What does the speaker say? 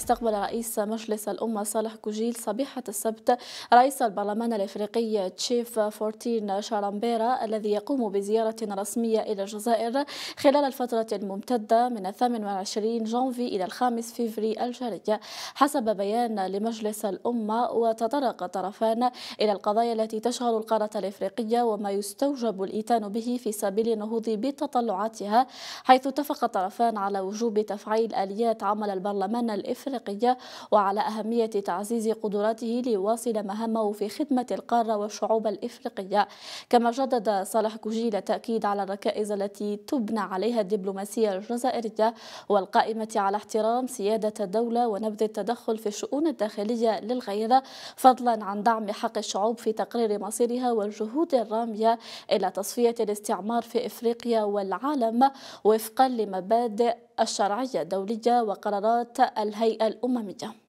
استقبل رئيس مجلس الأمة صالح كوجيل صبيحة السبت رئيس البرلمان الإفريقي تشيف فورتين شارامبيرا الذي يقوم بزيارة رسمية إلى الجزائر خلال الفترة الممتدة من 28 جانفي إلى 5 فيفري الجاري حسب بيان لمجلس الأمة وتطرق الطرفان إلى القضايا التي تشغل القارة الإفريقية وما يستوجب الإيتان به في سبيل النهوض بتطلعاتها حيث اتفق الطرفان على وجوب تفعيل آليات عمل البرلمان الإفريقي الإفريقية وعلى أهمية تعزيز قدراته ليواصل مهامه في خدمة القارة والشعوب الإفريقية كما جدد صالح كوجيل التأكيد على الركائز التي تبنى عليها الدبلوماسية الجزائرية والقائمة على احترام سيادة الدولة ونبذ التدخل في الشؤون الداخلية للغير فضلا عن دعم حق الشعوب في تقرير مصيرها والجهود الرامية إلى تصفية الاستعمار في إفريقيا والعالم وفقا لمبادئ الشرعية الدولية وقرارات الهيئة الأممية